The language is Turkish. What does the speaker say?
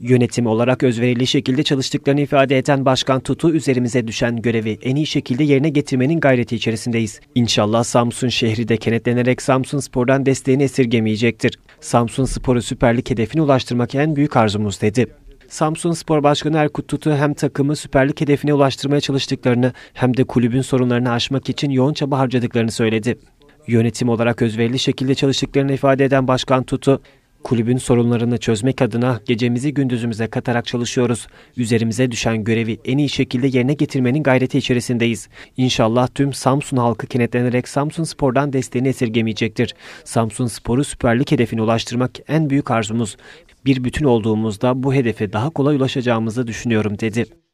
Yönetim olarak özverili şekilde çalıştıklarını ifade eden Başkan Tutu üzerimize düşen görevi en iyi şekilde yerine getirmenin gayreti içerisindeyiz. İnşallah Samsun şehri de kenetlenerek Samsun Spor'dan desteğini esirgemeyecektir. Samsun Spor'u Süper Lig hedefine ulaştırmak en büyük arzumuz dedi. Samsun Spor Başkanı Erkut Tutu hem takımı Süper Lig hedefine ulaştırmaya çalıştıklarını hem de kulübün sorunlarını aşmak için yoğun çaba harcadıklarını söyledi. Yönetim olarak özverili şekilde çalıştıklarını ifade eden Başkan Tutu, Kulübün sorunlarını çözmek adına gecemizi gündüzümüze katarak çalışıyoruz. Üzerimize düşen görevi en iyi şekilde yerine getirmenin gayreti içerisindeyiz. İnşallah tüm Samsun halkı kenetlenerek Samsun Spor'dan desteğini esirgemeyecektir. Samsun Spor'u Süperlik hedefine ulaştırmak en büyük arzumuz. Bir bütün olduğumuzda bu hedefe daha kolay ulaşacağımızı düşünüyorum dedi.